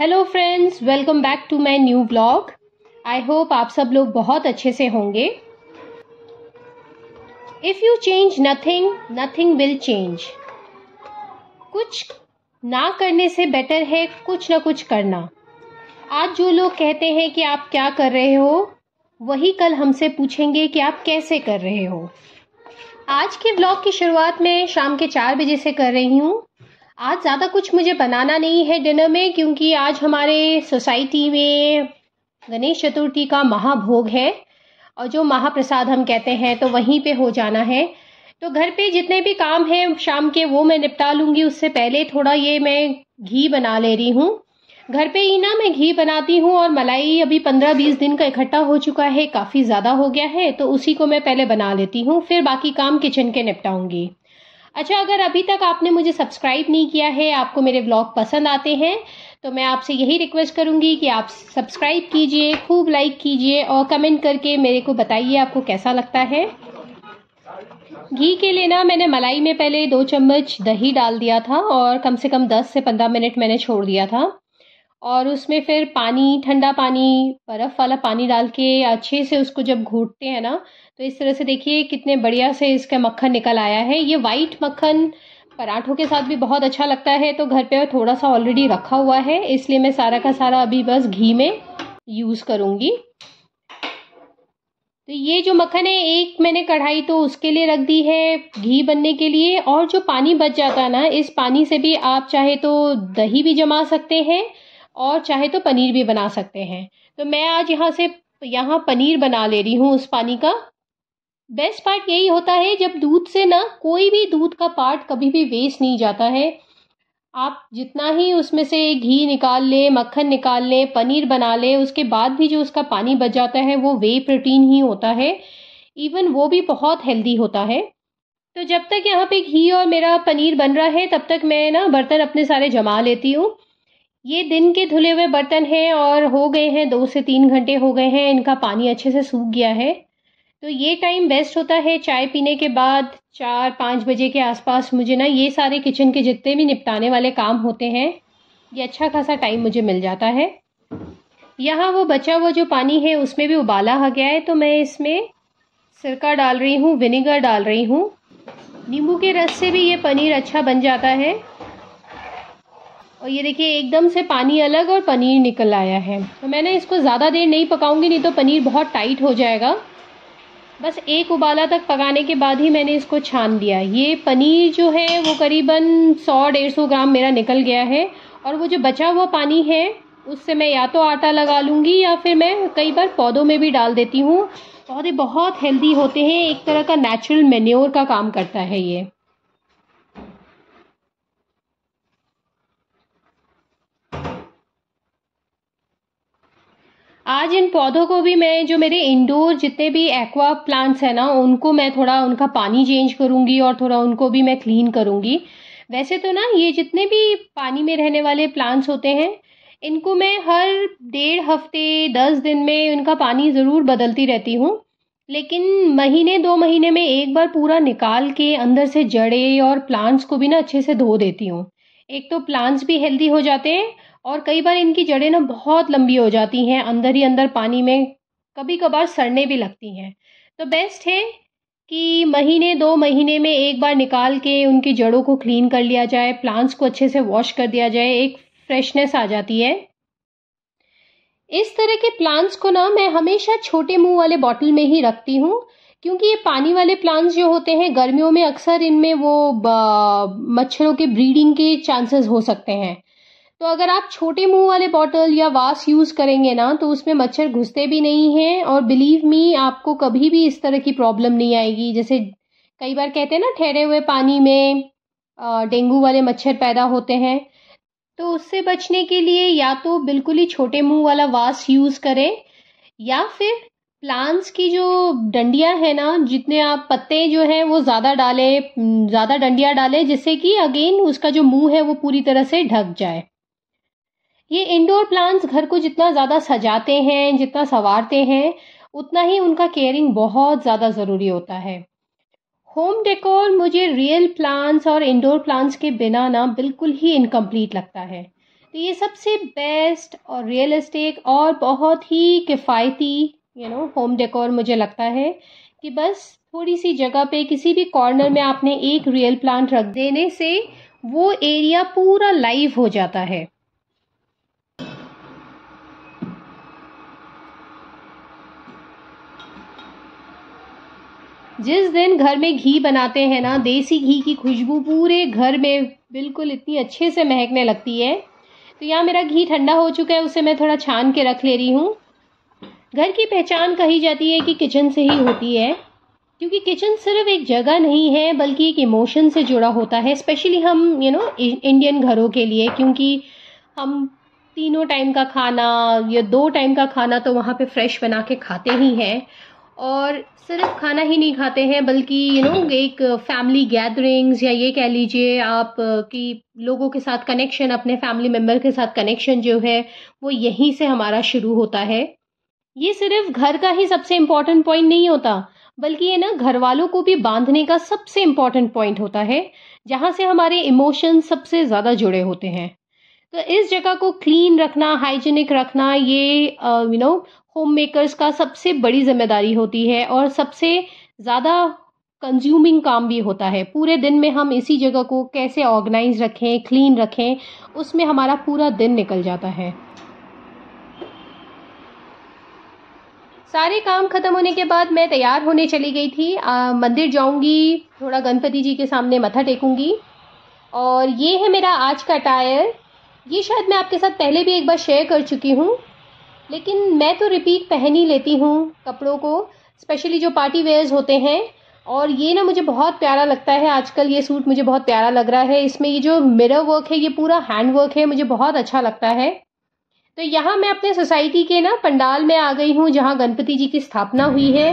hello friends welcome back to my new blog I hope आप सब लोग बहुत अच्छे से होंगे if you change nothing nothing will change कुछ ना करने से बेटर है कुछ ना कुछ करना आज जो लोग कहते हैं कि आप क्या कर रहे हो वही कल हमसे पूछेंगे कि आप कैसे कर रहे हो आज के ब्लॉग की शुरुआत में शाम के चार बजे से कर रही हूँ आज ज़्यादा कुछ मुझे बनाना नहीं है डिनर में क्योंकि आज हमारे सोसाइटी में गणेश चतुर्थी का महाभोग है और जो महाप्रसाद हम कहते हैं तो वहीं पे हो जाना है तो घर पे जितने भी काम हैं शाम के वो मैं निपटा लूँगी उससे पहले थोड़ा ये मैं घी बना ले रही हूँ घर पे ही ना मैं घी बनाती हूँ और मलाई अभी पंद्रह बीस दिन का इकट्ठा हो चुका है काफ़ी ज़्यादा हो गया है तो उसी को मैं पहले बना लेती हूँ फिर बाकी काम किचन के निपटाऊँगी अच्छा अगर अभी तक आपने मुझे सब्सक्राइब नहीं किया है आपको मेरे ब्लॉग पसंद आते हैं तो मैं आपसे यही रिक्वेस्ट करूंगी कि आप सब्सक्राइब कीजिए खूब लाइक कीजिए और कमेंट करके मेरे को बताइए आपको कैसा लगता है घी के लिए ना मैंने मलाई में पहले दो चम्मच दही डाल दिया था और कम से कम 10 से 15 मिनट मैंने छोड़ दिया था और उसमें फिर पानी ठंडा पानी बर्फ़ वाला पानी डाल के अच्छे से उसको जब घूटते हैं ना तो इस तरह से देखिए कितने बढ़िया से इसका मक्खन निकल आया है ये वाइट मक्खन पराठों के साथ भी बहुत अच्छा लगता है तो घर पे थोड़ा सा ऑलरेडी रखा हुआ है इसलिए मैं सारा का सारा अभी बस घी में यूज़ करूँगी तो ये जो मक्खन है एक मैंने कढ़ाई तो उसके लिए रख दी है घी बनने के लिए और जो पानी बच जाता है ना इस पानी से भी आप चाहे तो दही भी जमा सकते हैं और चाहे तो पनीर भी बना सकते हैं तो मैं आज यहाँ से यहाँ पनीर बना ले रही हूँ उस पानी का बेस्ट पार्ट यही होता है जब दूध से ना कोई भी दूध का पार्ट कभी भी वेस्ट नहीं जाता है आप जितना ही उसमें से घी निकाल लें मक्खन निकाल लें पनीर बना लें उसके बाद भी जो उसका पानी बच जाता है वो वे प्रोटीन ही होता है इवन वो भी बहुत हेल्दी होता है तो जब तक यहाँ पे घी और मेरा पनीर बन रहा है तब तक मैं ना बर्तन अपने सारे जमा लेती हूँ ये दिन के धुले हुए बर्तन हैं और हो गए हैं दो से तीन घंटे हो गए हैं इनका पानी अच्छे से सूख गया है तो ये टाइम बेस्ट होता है चाय पीने के बाद चार पाँच बजे के आसपास मुझे ना ये सारे किचन के जितने भी निपटाने वाले काम होते हैं ये अच्छा खासा टाइम मुझे मिल जाता है यहाँ वो बचा हुआ जो पानी है उसमें भी उबाला आ गया है तो मैं इसमें सिरका डाल रही हूँ विनेगर डाल रही हूँ नींबू के रस से भी ये पनीर अच्छा बन जाता है और ये देखिए एकदम से पानी अलग और पनीर निकल आया है तो मैंने इसको ज़्यादा देर नहीं पकाऊंगी नहीं तो पनीर बहुत टाइट हो जाएगा बस एक उबाला तक पकाने के बाद ही मैंने इसको छान दिया ये पनीर जो है वो करीबन सौ डेढ़ सौ ग्राम मेरा निकल गया है और वो जो बचा हुआ पानी है उससे मैं या तो आटा लगा लूँगी या फिर मैं कई बार पौधों में भी डाल देती हूँ पौधे बहुत हेल्दी होते हैं एक तरह का नेचुरल मेन्योर का काम करता है ये आज इन पौधों को भी मैं जो मेरे इंडोर जितने भी एक्वा प्लांट्स हैं ना उनको मैं थोड़ा उनका पानी चेंज करूँगी और थोड़ा उनको भी मैं क्लीन करूंगी वैसे तो ना ये जितने भी पानी में रहने वाले प्लांट्स होते हैं इनको मैं हर डेढ़ हफ्ते दस दिन में इनका पानी ज़रूर बदलती रहती हूँ लेकिन महीने दो महीने में एक बार पूरा निकाल के अंदर से जड़े और प्लांट्स को भी ना अच्छे से धो देती हूँ एक तो प्लांट्स भी हेल्दी हो जाते हैं और कई बार इनकी जड़ें ना बहुत लंबी हो जाती हैं अंदर ही अंदर पानी में कभी कभार सड़ने भी लगती हैं तो बेस्ट है कि महीने दो महीने में एक बार निकाल के उनकी जड़ों को क्लीन कर लिया जाए प्लांट्स को अच्छे से वॉश कर दिया जाए एक फ्रेशनेस आ जाती है इस तरह के प्लांट्स को ना मैं हमेशा छोटे मुंह वाले बॉटल में ही रखती हूँ क्योंकि ये पानी वाले प्लांट्स जो होते हैं गर्मियों में अक्सर इनमें वो मच्छरों के ब्रीडिंग के चांसेस हो सकते हैं तो अगर आप छोटे मुंह वाले बॉटल या वास यूज़ करेंगे ना तो उसमें मच्छर घुसते भी नहीं हैं और बिलीव मी आपको कभी भी इस तरह की प्रॉब्लम नहीं आएगी जैसे कई बार कहते हैं ना ठहरे हुए पानी में डेंगू वाले मच्छर पैदा होते हैं तो उससे बचने के लिए या तो बिल्कुल ही छोटे मुंह वाला वास यूज़ करें या फिर प्लांट्स की जो डंडियाँ हैं ना जितने आप पत्ते जो हैं वो ज़्यादा डालें ज़्यादा डंडिया डालें जिससे कि अगेन उसका जो मुंह है वो पूरी तरह से ढक जाए ये इंडोर प्लांट्स घर को जितना ज़्यादा सजाते हैं जितना संवारते हैं उतना ही उनका केयरिंग बहुत ज़्यादा ज़रूरी होता है होम डेकोर मुझे रियल प्लांट्स और इंडोर प्लांट्स के बिना ना बिल्कुल ही इनकम्प्लीट लगता है तो ये सबसे बेस्ट और रियलिस्टिक और बहुत ही किफ़ायती यू नो होम डेकोर मुझे लगता है कि बस थोड़ी सी जगह पे किसी भी कॉर्नर में आपने एक रियल प्लांट रख देने से वो एरिया पूरा लाइव हो जाता है जिस दिन घर में घी बनाते हैं ना देसी घी की खुशबू पूरे घर में बिल्कुल इतनी अच्छे से महकने लगती है तो यहाँ मेरा घी ठंडा हो चुका है उसे मैं थोड़ा छान के रख ले रही हूँ घर की पहचान कही जाती है कि किचन से ही होती है क्योंकि किचन सिर्फ एक जगह नहीं है बल्कि एक इमोशन से जुड़ा होता है स्पेशली हम यू नो इंडियन घरों के लिए क्योंकि हम तीनों टाइम का खाना या दो टाइम का खाना तो वहाँ पे फ्रेश बना के खाते ही हैं और सिर्फ खाना ही नहीं खाते हैं बल्कि यू you नो know, एक फैमिली गैदरिंग्स या ये कह लीजिए आप कि लोगों के साथ कनेक्शन अपने फैमिली मेम्बर के साथ कनेक्शन जो है वो यहीं से हमारा शुरू होता है ये सिर्फ घर का ही सबसे इम्पॉर्टेंट पॉइंट नहीं होता बल्कि ये ना घर वालों को भी बांधने का सबसे इम्पॉर्टेंट पॉइंट होता है जहाँ से हमारे इमोशन सबसे ज़्यादा जुड़े होते हैं तो इस जगह को क्लीन रखना हाइजीनिक रखना ये यू नो होम मेकर्स का सबसे बड़ी जिम्मेदारी होती है और सबसे ज़्यादा कंज्यूमिंग काम भी होता है पूरे दिन में हम इसी जगह को कैसे ऑर्गेनाइज रखें क्लीन रखें उसमें हमारा पूरा दिन निकल जाता है सारे काम खत्म होने के बाद मैं तैयार होने चली गई थी आ, मंदिर जाऊंगी थोड़ा गणपति जी के सामने मथा टेकूंगी और ये है मेरा आज का टायर ये शायद मैं आपके साथ पहले भी एक बार शेयर कर चुकी हूँ लेकिन मैं तो रिपीट पहन ही लेती हूँ कपड़ों को स्पेशली जो पार्टी वेयर्स होते हैं और ये ना मुझे बहुत प्यारा लगता है आजकल ये सूट मुझे बहुत प्यारा लग रहा है इसमें ये जो मिरर वर्क है ये पूरा हैंड वर्क है मुझे बहुत अच्छा लगता है तो यहाँ मैं अपने सोसाइटी के ना पंडाल में आ गई हूँ जहाँ गणपति जी की स्थापना हुई है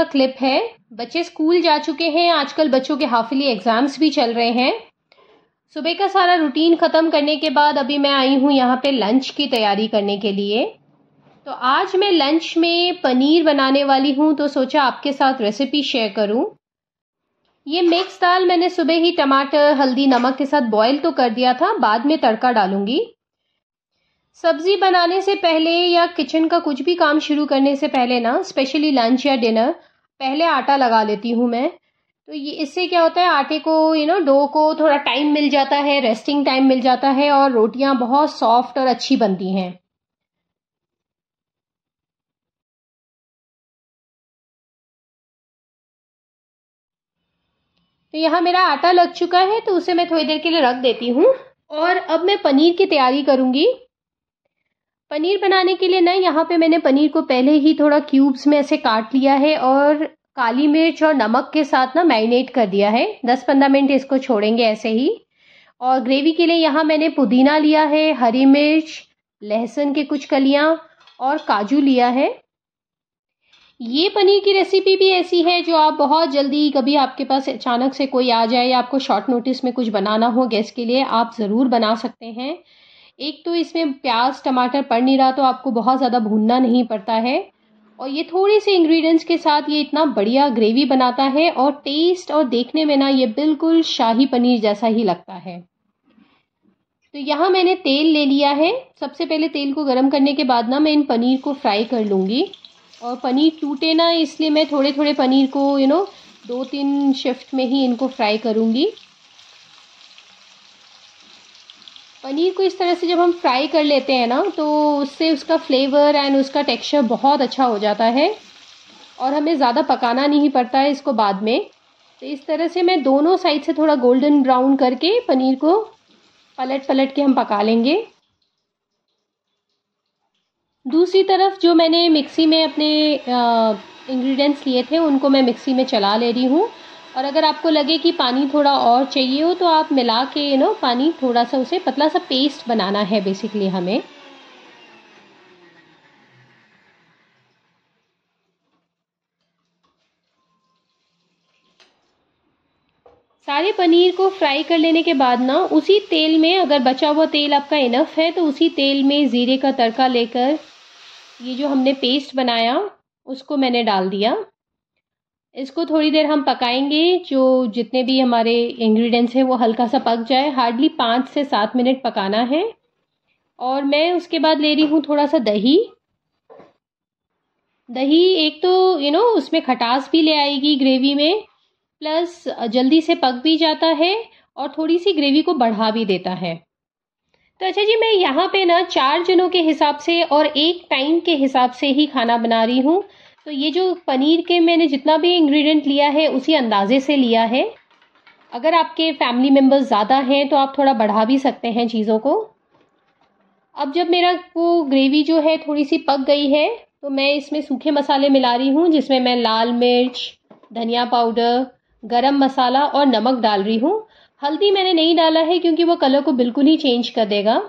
का क्लिप है बच्चे स्कूल जा चुके हैं आजकल बच्चों के हाफिली एग्ज़ाम्स भी चल रहे हैं सुबह का सारा रूटीन ख़त्म करने के बाद अभी मैं आई हूँ यहाँ पे लंच की तैयारी करने के लिए तो आज मैं लंच में पनीर बनाने वाली हूँ तो सोचा आपके साथ रेसिपी शेयर करूँ ये मिक्स दाल मैंने सुबह ही टमाटर हल्दी नमक के साथ बॉईल तो कर दिया था बाद में तड़का डालूंगी सब्जी बनाने से पहले या किचन का कुछ भी काम शुरू करने से पहले ना स्पेशली लंच या डिनर पहले आटा लगा लेती हूँ मैं तो ये इससे क्या होता है आटे को यू नो डो को थोड़ा टाइम मिल जाता है रेस्टिंग टाइम मिल जाता है और रोटियां बहुत सॉफ्ट और अच्छी बनती हैं तो यहाँ मेरा आटा लग चुका है तो उसे मैं थोड़ी देर के लिए रख देती हूँ और अब मैं पनीर की तैयारी करूँगी पनीर बनाने के लिए ना यहाँ पे मैंने पनीर को पहले ही थोड़ा क्यूब्स में ऐसे काट लिया है और काली मिर्च और नमक के साथ ना मैरिनेट कर दिया है दस पंद्रह मिनट इसको छोड़ेंगे ऐसे ही और ग्रेवी के लिए यहाँ मैंने पुदीना लिया है हरी मिर्च लहसुन के कुछ कलियाँ और काजू लिया है ये पनीर की रेसिपी भी ऐसी है जो आप बहुत जल्दी कभी आपके पास अचानक से कोई आ जाए या आपको शॉर्ट नोटिस में कुछ बनाना हो गैस के लिए आप ज़रूर बना सकते हैं एक तो इसमें प्याज टमाटर पड़ नहीं रहा तो आपको बहुत ज़्यादा भूनना नहीं पड़ता है और ये थोड़े से इंग्रेडिएंट्स के साथ ये इतना बढ़िया ग्रेवी बनाता है और टेस्ट और देखने में ना ये बिल्कुल शाही पनीर जैसा ही लगता है तो यहाँ मैंने तेल ले लिया है सबसे पहले तेल को गर्म करने के बाद ना मैं इन पनीर को फ्राई कर लूँगी और पनीर टूटे ना इसलिए मैं थोड़े थोड़े पनीर को यू नो दो तीन शिफ्ट में ही इनको फ्राई करूँगी पनीर को इस तरह से जब हम फ्राई कर लेते हैं ना तो उससे उसका फ्लेवर एंड उसका टेक्सचर बहुत अच्छा हो जाता है और हमें ज़्यादा पकाना नहीं पड़ता है इसको बाद में तो इस तरह से मैं दोनों साइड से थोड़ा गोल्डन ब्राउन करके पनीर को पलट पलट के हम पका लेंगे दूसरी तरफ जो मैंने मिक्सी में अपने इंग्रेडिएंट्स लिए थे उनको मैं मिक्सी में चला ले रही हूँ और अगर आपको लगे कि पानी थोड़ा और चाहिए हो तो आप मिला के यू नो पानी थोड़ा सा उसे पतला सा पेस्ट बनाना है बेसिकली हमें सारे पनीर को फ्राई कर लेने के बाद ना उसी तेल में अगर बचा हुआ तेल आपका इनफ है तो उसी तेल में ज़ीरे का तड़का लेकर ये जो हमने पेस्ट बनाया उसको मैंने डाल दिया इसको थोड़ी देर हम पकाएंगे जो जितने भी हमारे इंग्रेडिएंट्स हैं वो हल्का सा पक जाए हार्डली पाँच से सात मिनट पकाना है और मैं उसके बाद ले रही हूँ थोड़ा सा दही दही एक तो यू नो उसमें खटास भी ले आएगी ग्रेवी में प्लस जल्दी से पक भी जाता है और थोड़ी सी ग्रेवी को बढ़ा भी देता है तो अच्छा जी मैं यहाँ पे ना चार जनों के हिसाब से और एक टाइम के हिसाब से ही खाना बना रही हूँ तो ये जो पनीर के मैंने जितना भी इंग्रेडिएंट लिया है उसी अंदाज़े से लिया है अगर आपके फैमिली मेम्बर्स ज़्यादा हैं तो आप थोड़ा बढ़ा भी सकते हैं चीज़ों को अब जब मेरा वो ग्रेवी जो है थोड़ी सी पक गई है तो मैं इसमें सूखे मसाले मिला रही हूँ जिसमें मैं लाल मिर्च धनिया पाउडर गरम मसाला और नमक डाल रही हूँ हल्दी मैंने नहीं डाला है क्योंकि वो कलर को बिल्कुल ही चेंज कर देगा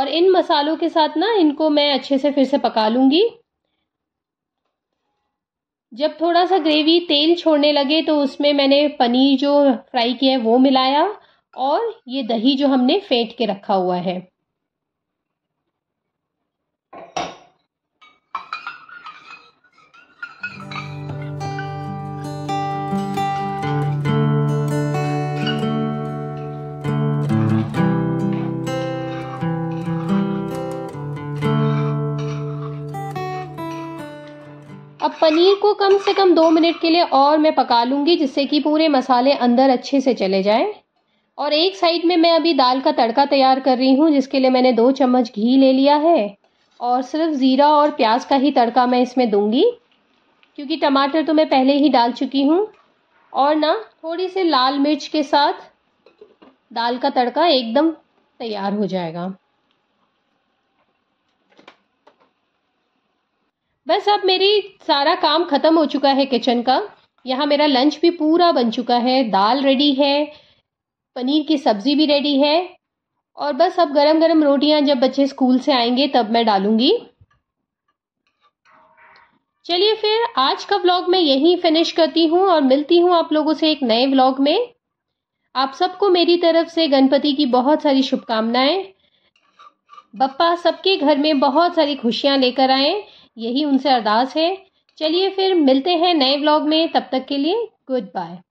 और इन मसालों के साथ ना इनको मैं अच्छे से फिर से पका लूँगी जब थोड़ा सा ग्रेवी तेल छोड़ने लगे तो उसमें मैंने पनीर जो फ्राई किया है वो मिलाया और ये दही जो हमने फेंट के रखा हुआ है पनीर को कम से कम दो मिनट के लिए और मैं पका लूँगी जिससे कि पूरे मसाले अंदर अच्छे से चले जाएँ और एक साइड में मैं अभी दाल का तड़का तैयार कर रही हूँ जिसके लिए मैंने दो चम्मच घी ले लिया है और सिर्फ ज़ीरा और प्याज का ही तड़का मैं इसमें दूँगी क्योंकि टमाटर तो मैं पहले ही डाल चुकी हूँ और ना थोड़ी सी लाल मिर्च के साथ दाल का तड़का एकदम तैयार हो जाएगा बस अब मेरी सारा काम ख़त्म हो चुका है किचन का यहाँ मेरा लंच भी पूरा बन चुका है दाल रेडी है पनीर की सब्ज़ी भी रेडी है और बस अब गरम गरम रोटियाँ जब बच्चे स्कूल से आएंगे तब मैं डालूंगी चलिए फिर आज का व्लॉग मैं यहीं फिनिश करती हूँ और मिलती हूँ आप लोगों से एक नए व्लॉग में आप सबको मेरी तरफ से गणपति की बहुत सारी शुभकामनाएं बप्पा सबके घर में बहुत सारी खुशियाँ लेकर आएँ यही उनसे अरदास है चलिए फिर मिलते हैं नए ब्लॉग में तब तक के लिए गुड बाय